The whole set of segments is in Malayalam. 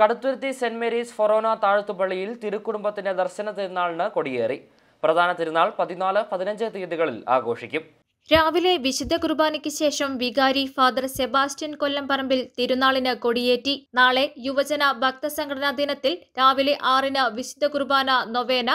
കടുത്തുരുത്തി സെന്റ് മേരീസ് ഫൊറോന താഴ്ത്തുപള്ളിയിൽ തിരുക്കുടുംബത്തിന്റെ ദർശന തിരുനാളിന് കൊടിയേറി പ്രധാന തിരുനാൾ പതിനാല് പതിനഞ്ച് തീയതികളിൽ ആഘോഷിക്കും രാവിലെ വിശുദ്ധ കുർബാനയ്ക്ക് ശേഷം വികാരി ഫാദർ സെബാസ്റ്റ്യൻ കൊല്ലംപറമ്പിൽ തിരുനാളിന് കൊടിയേറ്റി നാളെ യുവജന ഭക്തസംഘടനാ ദിനത്തിൽ രാവിലെ ആറിന് വിശുദ്ധ കുർബാന നൊവേന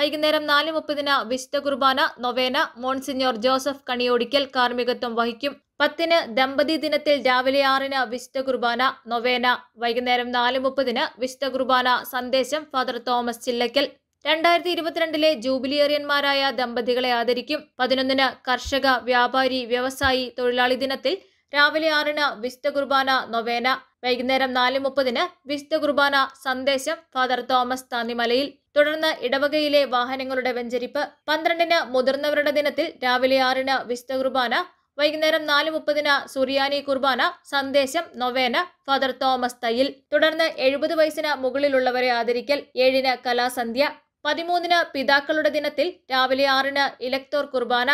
വൈകുന്നേരം നാല് മുപ്പതിന് വിശുദ്ധ കുർബാന നൊവേന മോൺസിഞ്ഞോർ ജോസഫ് കണിയോടിക്കൽ കാർമ്മികത്വം വഹിക്കും പത്തിന് ദമ്പതി ദിനത്തിൽ രാവിലെ ആറിന് വിശുദ്ധ കുർബാന നൊവേന വൈകുന്നേരം നാല് മുപ്പതിന് വിശുദ്ധ കുർബാന സന്ദേശം ഫാദർ തോമസ് ചില്ലക്കൽ രണ്ടായിരത്തി ഇരുപത്തിരണ്ടിലെ ജൂബിലിയറിയന്മാരായ ദമ്പതികളെ ആദരിക്കും പതിനൊന്നിന് കർഷക വ്യാപാരി വ്യവസായി തൊഴിലാളി ദിനത്തിൽ രാവിലെ ആറിന് വിശുദ്ധ കുർബാന നൊവേന വൈകുന്നേരം നാല് മുപ്പതിന് വിശുദ്ധ കുർബാന സന്ദേശം ഫാദർ തോമസ് താന്നിമലയിൽ തുടർന്ന് ഇടവകയിലെ വാഹനങ്ങളുടെ വെഞ്ചരിപ്പ് പന്ത്രണ്ടിന് മുതിർന്നവരുടെ ദിനത്തിൽ രാവിലെ ആറിന് വിശുദ്ധ കുർബാന വൈകുന്നേരം നാല് മുപ്പതിന് സുറിയാനി കുർബാന സന്ദേശം നൊവേന ഫാദർ തോമസ് തയ്യിൽ തുടർന്ന് എഴുപത് വയസ്സിന് മുകളിലുള്ളവരെ ആദരിക്കൽ ഏഴിന് കലാസന്ധ്യ പതിമൂന്നിന് പിതാക്കളുടെ ദിനത്തിൽ രാവിലെ ആറിന് ഇലക്ടോർ കുർബാന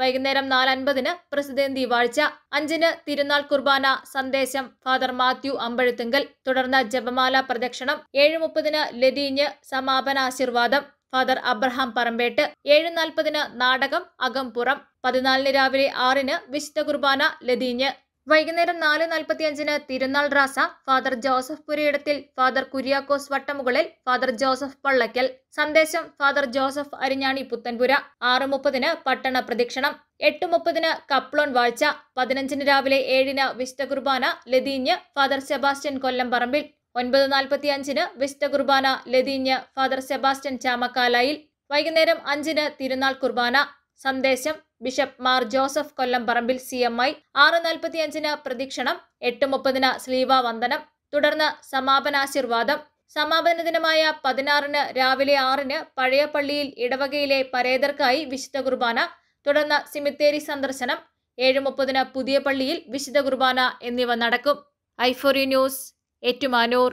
വൈകുന്നേരം നാലൻപതിന് പ്രസിദ്ധന്തി വാഴ്ച അഞ്ചിന് തിരുനാൾ കുർബാന സന്ദേശം ഫാദർ മാത്യു അമ്പഴുത്തുങ്കൽ തുടർന്ന് ജപമാല പ്രദക്ഷിണം ഏഴ് മുപ്പതിന് ലതീഞ്ഞ് സമാപന ആശീർവാദം ഫാദർ അബ്രഹാം പറമ്പേട്ട് ഏഴ് നാൽപ്പതിന് നാടകം അകംപുറം പതിനാലിന് രാവിലെ ആറിന് വിശുദ്ധ കുർബാന ലതീഞ്ഞ് വൈകുന്നേരം നാല് നാൽപ്പത്തിയഞ്ചിന് തിരുനാൾ റാസ father Joseph Purayidathil father Kuriakose Vattamukalil father Joseph Pallakkal സന്ദേശം ഫാദർ ജോസഫ് അരിഞ്ഞാണി പുത്തൻപുര ആറ് മുപ്പതിന് പട്ടണ പ്രദക്ഷിണം എട്ട് മുപ്പതിന് കപ്ലോൺ വാഴ്ച പതിനഞ്ചിന് രാവിലെ ഏഴിന് വിശുദ്ധ കുർബാന ലതീഞ്ഞ് ഫാദർ സെബാസ്റ്റ്യൻ കൊല്ലം പറമ്പിൽ ഒൻപത് നാൽപ്പത്തി അഞ്ചിന് വിശുദ്ധ കുർബാന ലതീഞ്ഞ് ഫാദർ സെബാസ്റ്റ്യൻ ചാമക്കാലായിൽ വൈകുന്നേരം അഞ്ചിന് തിരുനാൾ കുർബാന സന്ദേശം bishop Mar Joseph Kollamparambil C M I ആറ് നാൽപ്പത്തി അഞ്ചിന് പ്രദീക്ഷണം എട്ട് മുപ്പതിന് സ്ലീവ വന്ദനം തുടർന്ന് സമാപനാശീർവാദം സമാപന ദിനമായ പതിനാറിന് രാവിലെ ആറിന് പഴയ പള്ളിയിൽ ഇടവകയിലെ പരേതർക്കായി വിശുദ്ധ കുർബാന തുടർന്ന് സിമിത്തേരി സന്ദർശനം ഏഴ് മുപ്പതിന് പുതിയ പള്ളിയിൽ വിശുദ്ധ കുർബാന എന്നിവ നടക്കും ഐഫോറി ന്യൂസ് ഏറ്റുമാനൂർ